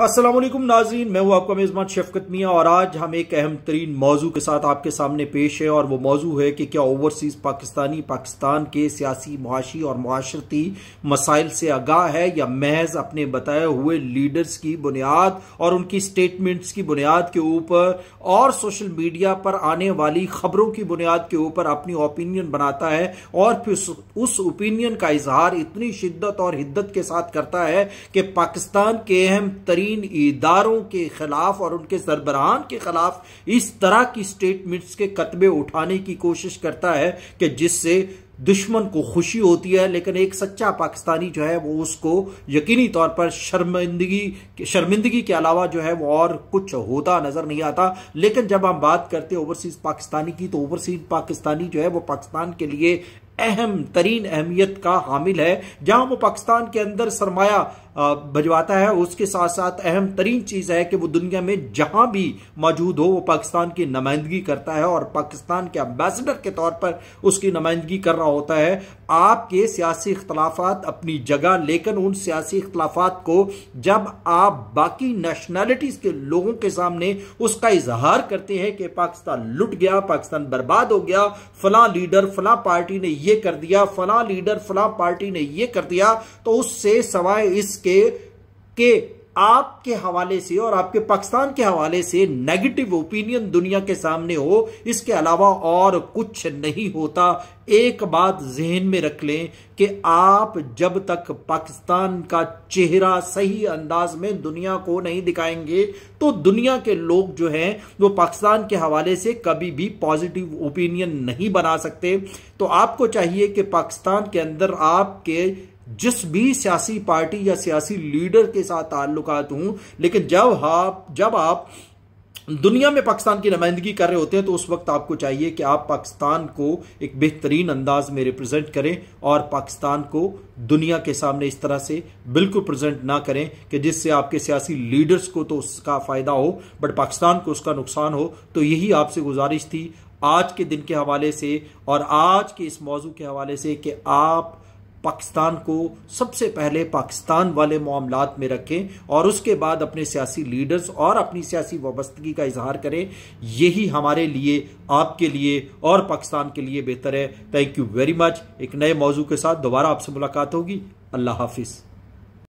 असलम नाजरीन मैं हूँ आपका मेज़बान शफकत मियाँ और आज हम एक अहम तरीन मौजू के साथ आपके सामने पेश है और वो मौजू है कि क्या ओवरसीज़ पाकिस्तानी पाकिस्तान के सियासी मुआशी और माशरती मसाइल से आगाह है या महज अपने बताए हुए लीडर्स की बुनियाद और उनकी स्टेटमेंट्स की बुनियाद के ऊपर और सोशल मीडिया पर आने वाली खबरों की बुनियाद के ऊपर अपनी ओपिनियन बनाता है और फिर उस ओपिनियन का इजहार इतनी शिद्दत और हिद्दत के साथ करता है कि पाकिस्तान के अहम तरीन तरीन इदारों के खिलाफ और उनके सरबराहान के खिलाफ इस तरह की स्टेटमेंट्स के कतबे उठाने की कोशिश करता है कि जिससे दुश्मन को खुशी होती है लेकिन एक सच्चा पाकिस्तानी जो है वो उसको यकीनी तौर पर शर्मिंदगी शर्मिंदगी के अलावा जो है वो और कुछ होता नजर नहीं आता लेकिन जब हम बात करते हैं ओवरसीज पाकिस्तानी की तो ओवरसीज पाकिस्तानी जो है वो पाकिस्तान के लिए अहम तरीन अहमियत का हामिल है जहां वो पाकिस्तान के अंदर सरमाया भजवाता है उसके साथ साथ अहम तरीन चीज़ है कि वो दुनिया में जहां भी मौजूद हो वो पाकिस्तान की नुमाइंदगी करता है और पाकिस्तान के अम्बेसडर के तौर पर उसकी नुमाइंदगी कर रहा होता है आपके सियासी इख्तलाफात अपनी जगह लेकिन उन सियासी इख्तलाफात को जब आप बाकी नेशनैलिटीज के लोगों के सामने उसका इजहार करते हैं कि पाकिस्तान लुट गया पाकिस्तान बर्बाद हो गया फला लीडर फला पार्टी ने ये कर दिया फला लीडर फला पार्टी ने ये कर दिया तो उससे सवाए इसके के आपके हवाले से और आपके पाकिस्तान के हवाले से नेगेटिव ओपिनियन दुनिया के सामने हो इसके अलावा और कुछ नहीं होता एक बात जहन में रख लें कि आप जब तक पाकिस्तान का चेहरा सही अंदाज में दुनिया को नहीं दिखाएंगे तो दुनिया के लोग जो हैं वो पाकिस्तान के हवाले से कभी भी पॉजिटिव ओपिनियन नहीं बना सकते तो आपको चाहिए कि पाकिस्तान के अंदर आपके जिस भी सियासी पार्टी या सियासी लीडर के साथ ताल्लुकात हूं लेकिन जब आप जब आप दुनिया में पाकिस्तान की नुमाइंदगी कर रहे होते हैं तो उस वक्त आपको चाहिए कि आप पाकिस्तान को एक बेहतरीन अंदाज में रिप्रेजेंट करें और पाकिस्तान को दुनिया के सामने इस तरह से बिल्कुल प्रेजेंट ना करें कि जिससे आपके सियासी लीडर्स को तो उसका फ़ायदा हो बट पाकिस्तान को उसका नुकसान हो तो यही आपसे गुजारिश थी आज के दिन के हवाले से और आज के इस मौजू के हवाले से कि आप पाकिस्तान को सबसे पहले पाकिस्तान वाले मामला में रखें और उसके बाद अपने सियासी लीडर्स और अपनी सियासी वाबस्तगी का इजहार करें यही हमारे लिए आपके लिए और पाकिस्तान के लिए बेहतर है थैंक यू वेरी मच एक नए मौजू के साथ दोबारा आपसे मुलाकात होगी अल्लाह हाफिज़